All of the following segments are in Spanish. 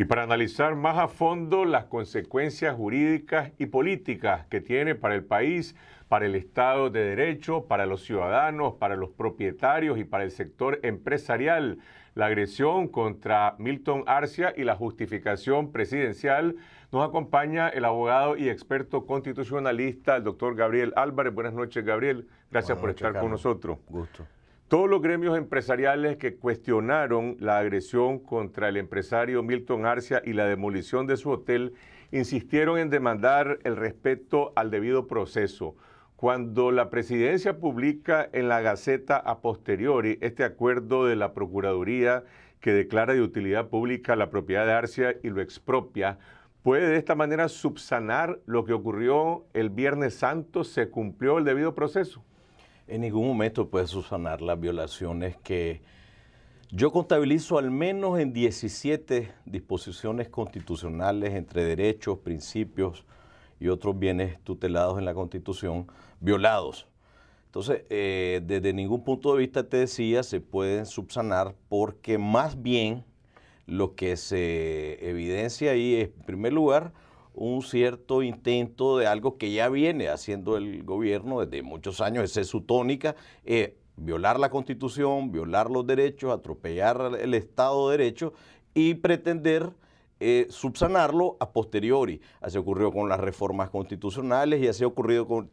Y para analizar más a fondo las consecuencias jurídicas y políticas que tiene para el país, para el Estado de Derecho, para los ciudadanos, para los propietarios y para el sector empresarial, la agresión contra Milton Arcia y la justificación presidencial, nos acompaña el abogado y experto constitucionalista, el doctor Gabriel Álvarez. Buenas noches, Gabriel. Gracias por estar con nosotros. Gusto. Todos los gremios empresariales que cuestionaron la agresión contra el empresario Milton Arcia y la demolición de su hotel insistieron en demandar el respeto al debido proceso. Cuando la presidencia publica en la Gaceta a posteriori este acuerdo de la Procuraduría que declara de utilidad pública la propiedad de Arcia y lo expropia, puede de esta manera subsanar lo que ocurrió el Viernes Santo, se cumplió el debido proceso en ningún momento puede subsanar las violaciones que yo contabilizo al menos en 17 disposiciones constitucionales entre derechos, principios y otros bienes tutelados en la Constitución violados. Entonces, eh, desde ningún punto de vista te decía, se pueden subsanar porque más bien lo que se evidencia ahí es, en primer lugar, un cierto intento de algo que ya viene haciendo el gobierno desde muchos años, esa es su tónica, eh, violar la constitución, violar los derechos, atropellar el Estado de Derecho y pretender eh, subsanarlo a posteriori. Así ocurrió con las reformas constitucionales y así ha ocurrido con,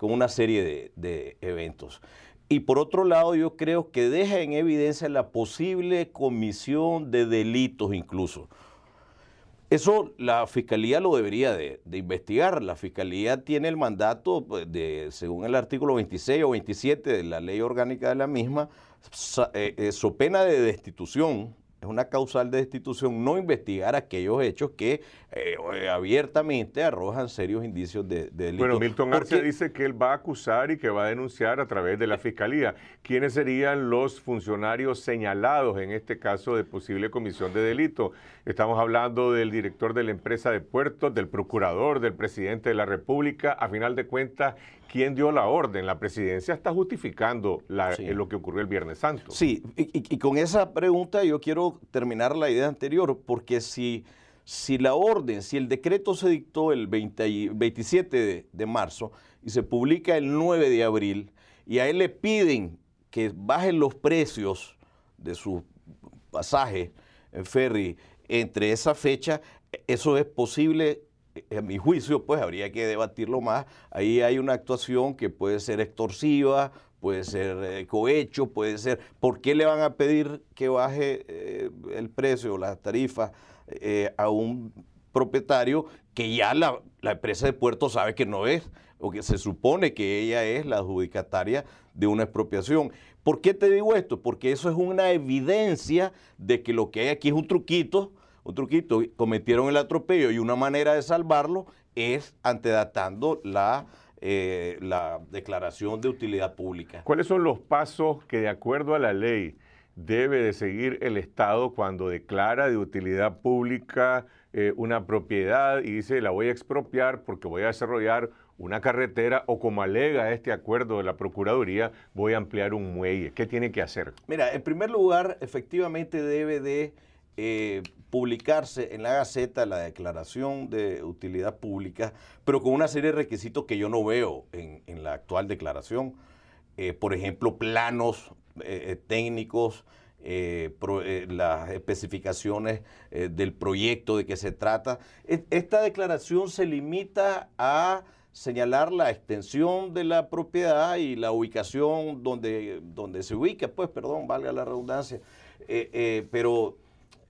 una serie de eventos. Y por otro lado, yo creo que deja en evidencia la posible comisión de delitos incluso. Eso la Fiscalía lo debería de, investigar. La Fiscalía tiene el mandato, pues, de, según el artículo 26 o 27 de la ley orgánica de la misma, eh, eh, pena de destitución es una causal de destitución no investigar aquellos hechos que eh, eh, abiertamente arrojan serios indicios de, delito. Bueno, Milton Arce dice que él va a acusar y que va a denunciar a través de la fiscalía. ¿Quiénes serían los funcionarios señalados en este caso de posible comisión de delito? Estamos hablando del director de la empresa de puertos, del procurador, del presidente de la República. A final de cuentas, ¿quién dio la orden? La presidencia está justificando eh, lo que ocurrió el Viernes Santo. Sí, y con esa pregunta yo quiero terminar la idea anterior, porque si, si la orden, si el decreto se dictó el 27 de, marzo y se publica el 9 de abril, y a él le piden que bajen los precios de su pasaje en eh, ferry entre esa fecha, eso es posible eh, a mi juicio, pues habría que debatirlo más. Ahí hay una actuación que puede ser extorsiva, puede ser eh, cohecho, puede ser... ¿Por qué le van a pedir que baje eh, el precio o las tarifas eh, a un propietario que ya la, la, empresa de puerto sabe que no es, o que se supone que ella es la adjudicataria de una expropiación. ¿Por qué te digo esto? Porque eso es una evidencia de que lo que hay aquí es un truquito, un truquito, cometieron el atropello y una manera de salvarlo es antedatando la eh, la declaración de utilidad pública. ¿Cuáles son los pasos que de acuerdo a la ley debe de seguir el Estado cuando declara de utilidad pública eh, una propiedad y dice la voy a expropiar porque voy a desarrollar una carretera o como alega este acuerdo de la Procuraduría, voy a ampliar un muelle. ¿Qué tiene que hacer? Mira, en primer lugar, efectivamente debe de eh, publicarse en la Gaceta la declaración de utilidad pública, pero con una serie de requisitos que yo no veo en, la actual declaración. Eh, por ejemplo, planos eh, eh, técnicos, las especificaciones del proyecto de que se trata. Esta declaración se limita a señalar la extensión de la propiedad y la ubicación donde, donde se ubica, pues, perdón, valga la redundancia, pero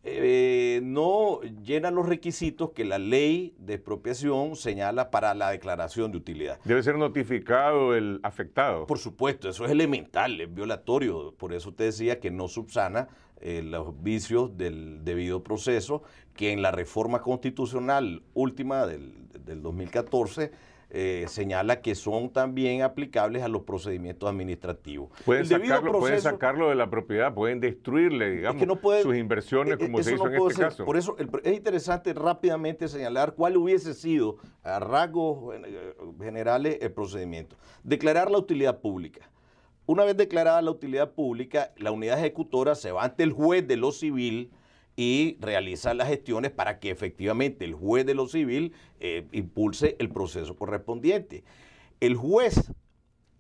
eh, no llena los requisitos que la ley de expropiación señala para la declaración de utilidad. Debe ser notificado el afectado. Por supuesto, eso es elemental, es violatorio. Por eso usted decía que no subsana eh, los vicios del debido proceso, que en la reforma constitucional última del 2014 eh, señala que son también aplicables a los procedimientos administrativos. Pueden, sacarlo, de la propiedad, pueden destruirle, digamos, no sus inversiones, eh, eh, como se hizo en este caso. Por eso es interesante rápidamente señalar cuál hubiese sido, a rasgos generales, el procedimiento. Declarar la utilidad pública. Una vez declarada la utilidad pública, la unidad ejecutora se va ante el juez de lo civil y realiza las gestiones para que efectivamente el juez de lo civil eh, impulse el proceso correspondiente. El juez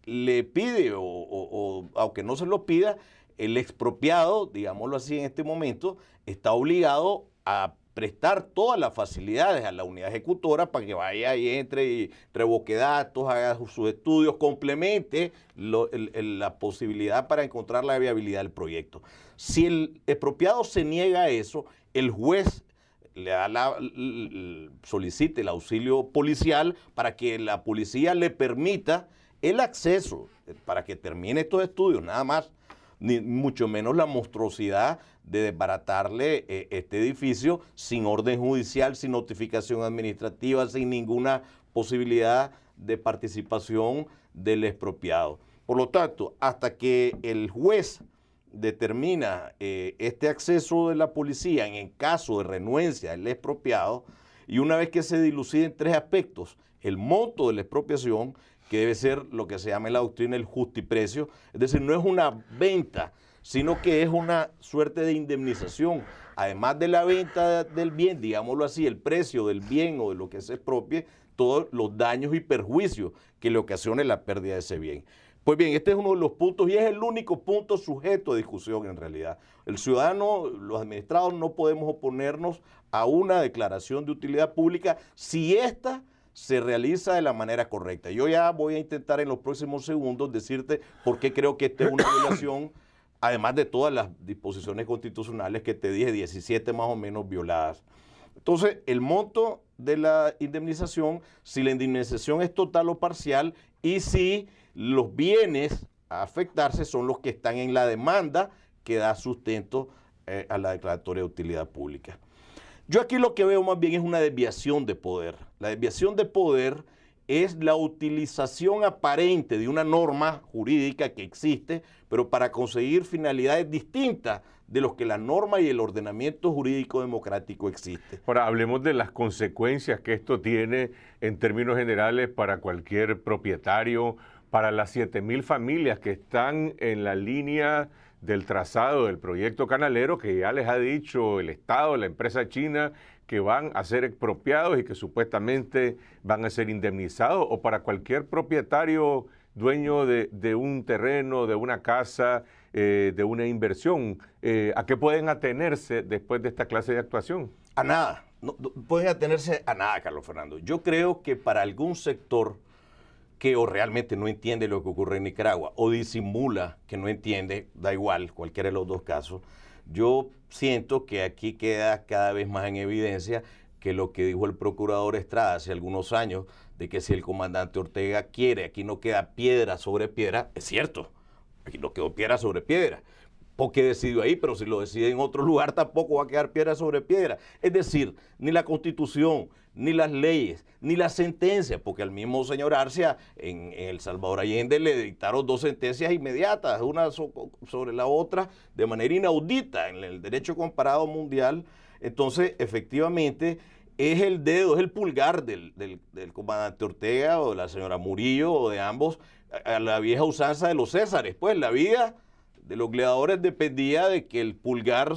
le pide, o aunque no se lo pida, el expropiado, digámoslo así en este momento, está obligado a prestar todas las facilidades a la unidad ejecutora para que vaya y entre y revoque datos, haga sus estudios, complemente la posibilidad para encontrar la viabilidad del proyecto. Si el expropiado se niega a eso, el juez le da solicite el auxilio policial para que la policía le permita el acceso eh, para que termine estos estudios, nada más ni mucho menos la monstruosidad de desbaratarle eh, este edificio sin orden judicial, sin notificación administrativa, sin ninguna posibilidad de participación del expropiado. Por lo tanto, hasta que el juez determina eh, este acceso de la policía en caso de renuencia del expropiado, y una vez que se diluciden tres aspectos, el monto de la expropiación, que debe ser lo que se llama en la doctrina el justiprecio. Es decir, no es una venta, sino que es una suerte de indemnización. Además de la venta del bien, digámoslo así, el precio del bien o de lo que se propio todos los daños y perjuicios que le ocasione la pérdida de ese bien. Pues bien, este es uno de los puntos y es el único punto sujeto a discusión en realidad. El ciudadano, los administrados no podemos oponernos a una declaración de utilidad pública si esta, se realiza de la manera correcta. Yo ya voy a intentar en los próximos segundos decirte por qué creo que esta es una violación, además de todas las disposiciones constitucionales que te dije, 17 más o menos violadas. Entonces, el monto de la indemnización, si la indemnización es total o parcial y si los bienes a afectarse son los que están en la demanda que da sustento eh, a la declaratoria de utilidad pública. Yo aquí lo que veo más bien es una desviación de poder. La desviación de poder es la utilización aparente de una norma jurídica que existe, pero para conseguir finalidades distintas de los que la norma y el ordenamiento jurídico democrático existe. Ahora, hablemos de las consecuencias que esto tiene en términos generales para cualquier propietario, para las 7.000 familias que están en la línea del trazado del proyecto canalero que ya les ha dicho el Estado, la empresa china, que van a ser expropiados y que supuestamente van a ser indemnizados, o para cualquier propietario dueño de, un terreno, de una casa, eh, de una inversión, eh, ¿a qué pueden atenerse después de esta clase de actuación? A nada, no, pueden atenerse a nada, Carlos Fernando. Yo creo que para algún sector que o realmente no entiende lo que ocurre en Nicaragua o disimula que no entiende, da igual, cualquiera de los dos casos, yo siento que aquí queda cada vez más en evidencia que lo que dijo el procurador Estrada hace algunos años, de que si el comandante Ortega quiere, aquí no queda piedra sobre piedra, es cierto, aquí no quedó piedra sobre piedra, porque decidió ahí, pero si lo decide en otro lugar tampoco va a quedar piedra sobre piedra. Es decir, ni la constitución, ni las leyes, ni las sentencias, porque al mismo señor Arcia en, El Salvador Allende le dictaron dos sentencias inmediatas, una sobre la otra, de manera inaudita en el derecho comparado mundial. Entonces, efectivamente, es el dedo, es el pulgar del, comandante Ortega o de la señora Murillo o de ambos, a, a la vieja usanza de los Césares. Pues la vida de los gladiadores dependía de que el pulgar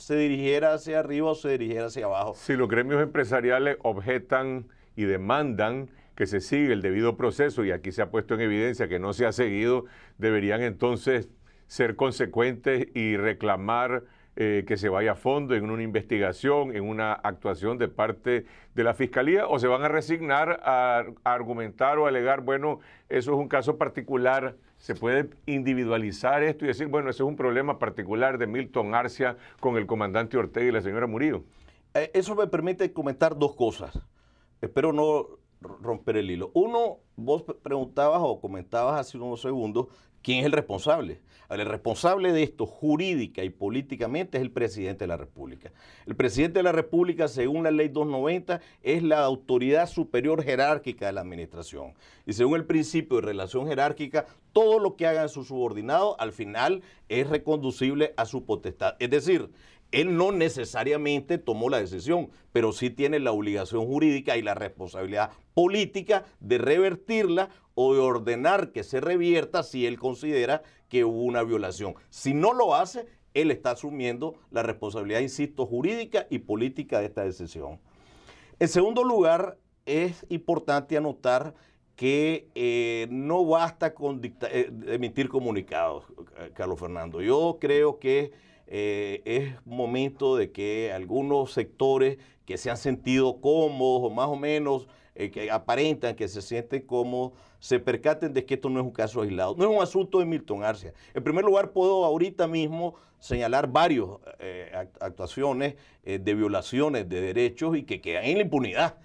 se dirigiera hacia arriba o se dirigiera hacia abajo. Si los gremios empresariales objetan y demandan que se siga el debido proceso, y aquí se ha puesto en evidencia que no se ha seguido, deberían entonces ser consecuentes y reclamar eh, que se vaya a fondo en una investigación, en una actuación de parte de la Fiscalía, o se van a resignar a argumentar o alegar, bueno, eso es un caso particular se puede individualizar esto y decir, bueno, ese es un problema particular de Milton Arcia con el comandante Ortega y la señora Murillo. Eh, eso me permite comentar dos cosas. Espero no romper el hilo. Uno, vos preguntabas o comentabas hace unos segundos quién es el responsable. El responsable de esto jurídica y políticamente es el presidente de la República. El presidente de la República, según la ley 290, es la autoridad superior jerárquica de la administración. Y según el principio de relación jerárquica, todo lo que hagan sus subordinados al final es reconducible a su potestad. Es decir, él no necesariamente tomó la decisión, pero sí tiene la obligación jurídica y la responsabilidad política de revertirla o de ordenar que se revierta si él considera que hubo una violación. Si no lo hace, él está asumiendo la responsabilidad, insisto, jurídica y política de esta decisión. En segundo lugar, es importante anotar que eh, no basta con eh, emitir comunicados, eh, Carlos Fernando. Yo creo que eh, es momento de que algunos sectores que se han sentido cómodos o más o menos eh, que aparentan que se sienten cómodos, se percaten de que esto no es un caso aislado, no es un asunto de Milton Arcia. En primer lugar, puedo ahorita mismo señalar varias eh, actuaciones de violaciones de derechos y que quedan en la impunidad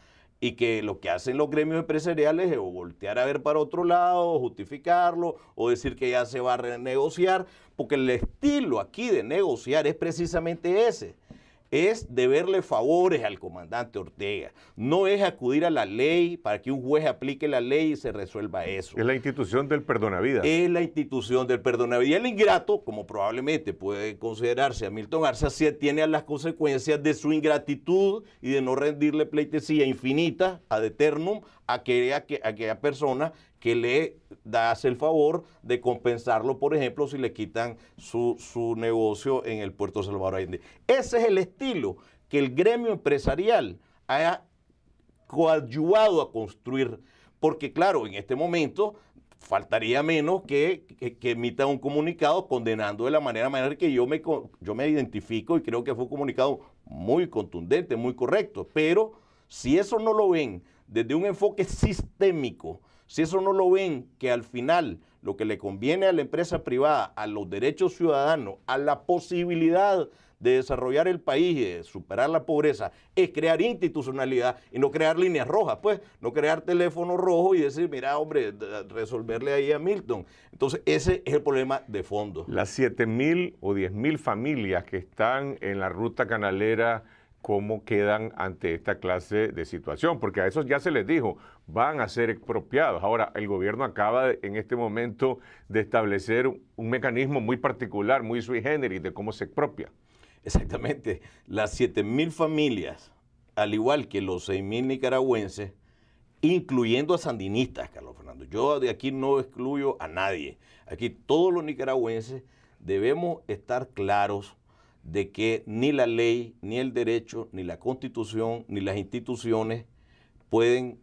y que lo que hacen los gremios empresariales es o voltear a ver para otro lado, justificarlo, o decir que ya se va a renegociar, porque el estilo aquí de negociar es precisamente ese es deberle favores al comandante Ortega, no es acudir a la ley para que un juez aplique la ley y se resuelva eso. Es la institución del vida. Es la institución del Y El ingrato, como probablemente puede considerarse a Milton Arce, se tiene a las consecuencias de su ingratitud y de no rendirle pleitesía infinita ad eternum a a aquella persona que le das el favor de compensarlo, por ejemplo, si le quitan su, negocio en el puerto Salvador Allende. Ese es el estilo que el gremio empresarial ha coadyuvado a construir, porque claro, en este momento faltaría menos que, emita un comunicado condenando de la manera, manera que yo me, yo me identifico y creo que fue un comunicado muy contundente, muy correcto. Pero si eso no lo ven desde un enfoque sistémico, si eso no lo ven, que al final lo que le conviene a la empresa privada, a los derechos ciudadanos, a la posibilidad de desarrollar el país y de superar la pobreza, es crear institucionalidad y no crear líneas rojas, pues, no crear teléfono rojo y decir, mira, hombre, resolverle ahí a Milton. Entonces, ese es el problema de fondo. Las mil o 10.000 familias que están en la ruta canalera cómo quedan ante esta clase de situación, porque a esos ya se les dijo, van a ser expropiados. Ahora, el gobierno acaba en este momento de establecer un mecanismo muy particular, muy sui generis, de cómo se expropia. Exactamente. Las mil familias, al igual que los 6.000 nicaragüenses, incluyendo a sandinistas, Carlos Fernando. Yo de aquí no excluyo a nadie. Aquí todos los nicaragüenses debemos estar claros de que ni la ley, ni el derecho, ni la constitución, ni las instituciones pueden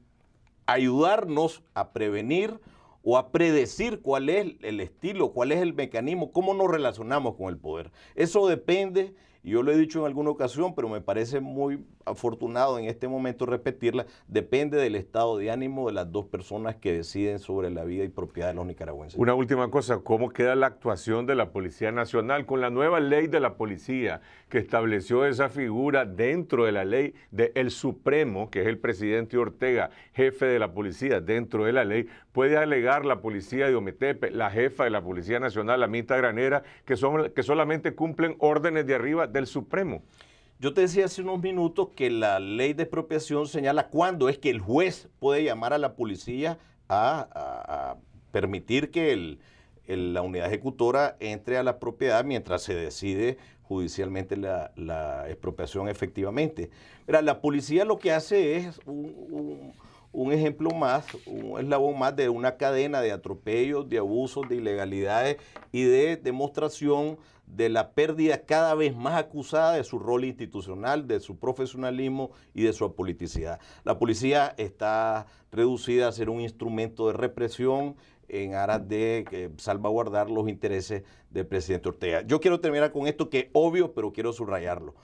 ayudarnos a prevenir o a predecir cuál es el estilo, cuál es el mecanismo, cómo nos relacionamos con el poder. Eso depende, y yo lo he dicho en alguna ocasión, pero me parece muy afortunado en este momento repetirla, depende del estado de ánimo de las dos personas que deciden sobre la vida y propiedad de los nicaragüenses. Una última cosa, ¿cómo queda la actuación de la Policía Nacional con la nueva ley de la policía que estableció esa figura dentro de la ley del Supremo, que es el presidente Ortega, jefe de la policía dentro de la ley? Puede alegar la policía de Ometepe, la jefa de la Policía Nacional, la Mita Granera, que, son, que solamente cumplen órdenes de arriba del Supremo. Yo te decía hace unos minutos que la ley de expropiación señala cuándo es que el juez puede llamar a la policía a, permitir que la unidad ejecutora entre a la propiedad mientras se decide judicialmente la, expropiación efectivamente. Mira, la policía lo que hace es un, un ejemplo más, un eslabón más de una cadena de atropellos, de abusos, de ilegalidades y de demostración de la pérdida cada vez más acusada de su rol institucional, de su profesionalismo y de su apoliticidad. La policía está reducida a ser un instrumento de represión en aras de eh, salvaguardar los intereses del presidente Ortega. Yo quiero terminar con esto que es obvio, pero quiero subrayarlo.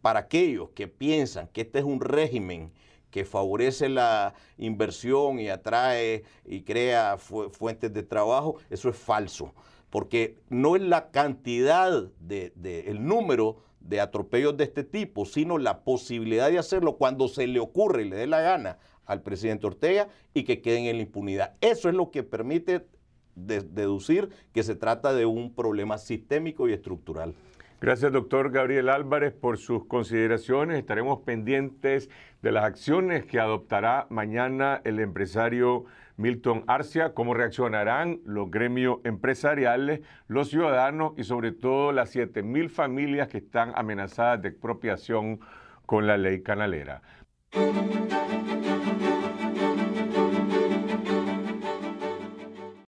Para aquellos que piensan que este es un régimen que favorece la inversión y atrae y crea fuentes de trabajo, eso es falso porque no es la cantidad, de, el número de atropellos de este tipo, sino la posibilidad de hacerlo cuando se le ocurre y le dé la gana al presidente Ortega y que queden en la impunidad. Eso es lo que permite deducir que se trata de un problema sistémico y estructural. Gracias, doctor Gabriel Álvarez, por sus consideraciones. Estaremos pendientes de las acciones que adoptará mañana el empresario Milton Arcia, cómo reaccionarán los gremios empresariales, los ciudadanos y sobre todo las 7.000 familias que están amenazadas de expropiación con la ley canalera.